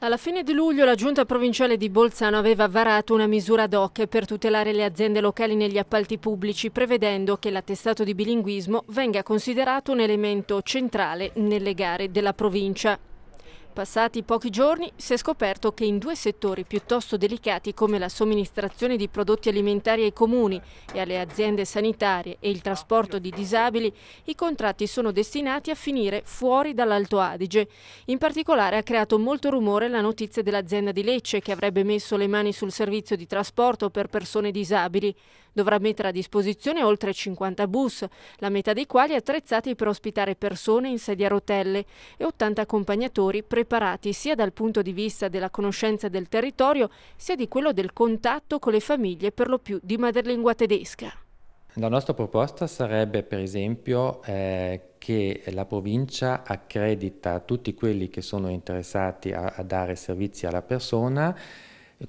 Alla fine di luglio la giunta provinciale di Bolzano aveva varato una misura ad hoc per tutelare le aziende locali negli appalti pubblici, prevedendo che l'attestato di bilinguismo venga considerato un elemento centrale nelle gare della provincia. Passati pochi giorni si è scoperto che in due settori piuttosto delicati come la somministrazione di prodotti alimentari ai comuni e alle aziende sanitarie e il trasporto di disabili, i contratti sono destinati a finire fuori dall'Alto Adige. In particolare ha creato molto rumore la notizia dell'azienda di Lecce che avrebbe messo le mani sul servizio di trasporto per persone disabili. Dovrà mettere a disposizione oltre 50 bus, la metà dei quali attrezzati per ospitare persone in sedia a rotelle e 80 accompagnatori preparati sia dal punto di vista della conoscenza del territorio sia di quello del contatto con le famiglie per lo più di madrelingua tedesca. La nostra proposta sarebbe per esempio eh, che la provincia accredita tutti quelli che sono interessati a, a dare servizi alla persona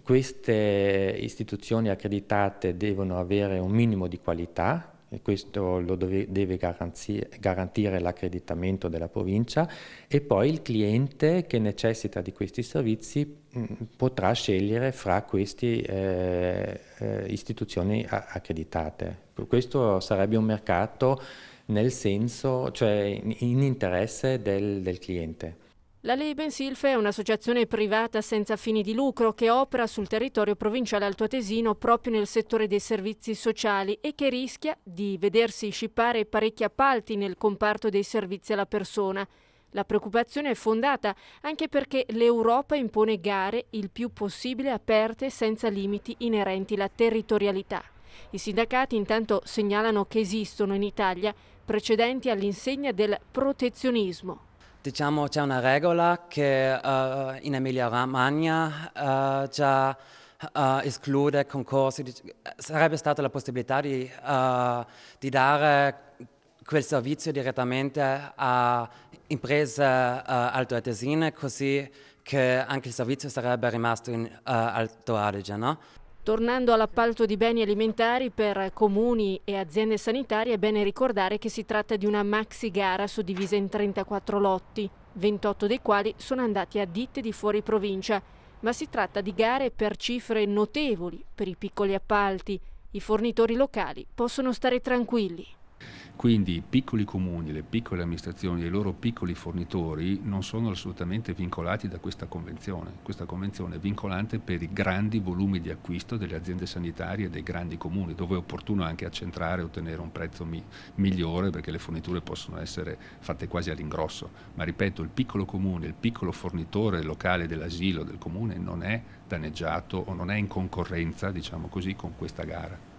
queste istituzioni accreditate devono avere un minimo di qualità e questo lo deve garantire l'accreditamento della provincia e poi il cliente che necessita di questi servizi mm, potrà scegliere fra queste eh, eh, istituzioni accreditate. Questo sarebbe un mercato nel senso, cioè in interesse del, del cliente. La Leben Silfe è un'associazione privata senza fini di lucro che opera sul territorio provinciale altoatesino proprio nel settore dei servizi sociali e che rischia di vedersi scippare parecchi appalti nel comparto dei servizi alla persona. La preoccupazione è fondata anche perché l'Europa impone gare il più possibile aperte senza limiti inerenti alla territorialità. I sindacati intanto segnalano che esistono in Italia precedenti all'insegna del protezionismo Diciamo c'è una regola che uh, in Emilia Romagna uh, eh, già uh, esclude concorsi, sarebbe stata la possibilità di, di dare quel servizio direttamente a imprese alto altoatesine così che anche il servizio sarebbe rimasto in Alto Adige. No? Tornando all'appalto di beni alimentari per comuni e aziende sanitarie, è bene ricordare che si tratta di una maxi gara suddivisa in 34 lotti, 28 dei quali sono andati a ditte di fuori provincia, ma si tratta di gare per cifre notevoli per i piccoli appalti. I fornitori locali possono stare tranquilli. Quindi i piccoli comuni, le piccole amministrazioni e i loro piccoli fornitori non sono assolutamente vincolati da questa convenzione. Questa convenzione è vincolante per i grandi volumi di acquisto delle aziende sanitarie e dei grandi comuni, dove è opportuno anche accentrare e ottenere un prezzo mi migliore perché le forniture possono essere fatte quasi all'ingrosso. Ma ripeto, il piccolo comune, il piccolo fornitore locale dell'asilo del comune non è danneggiato o non è in concorrenza, diciamo così, con questa gara.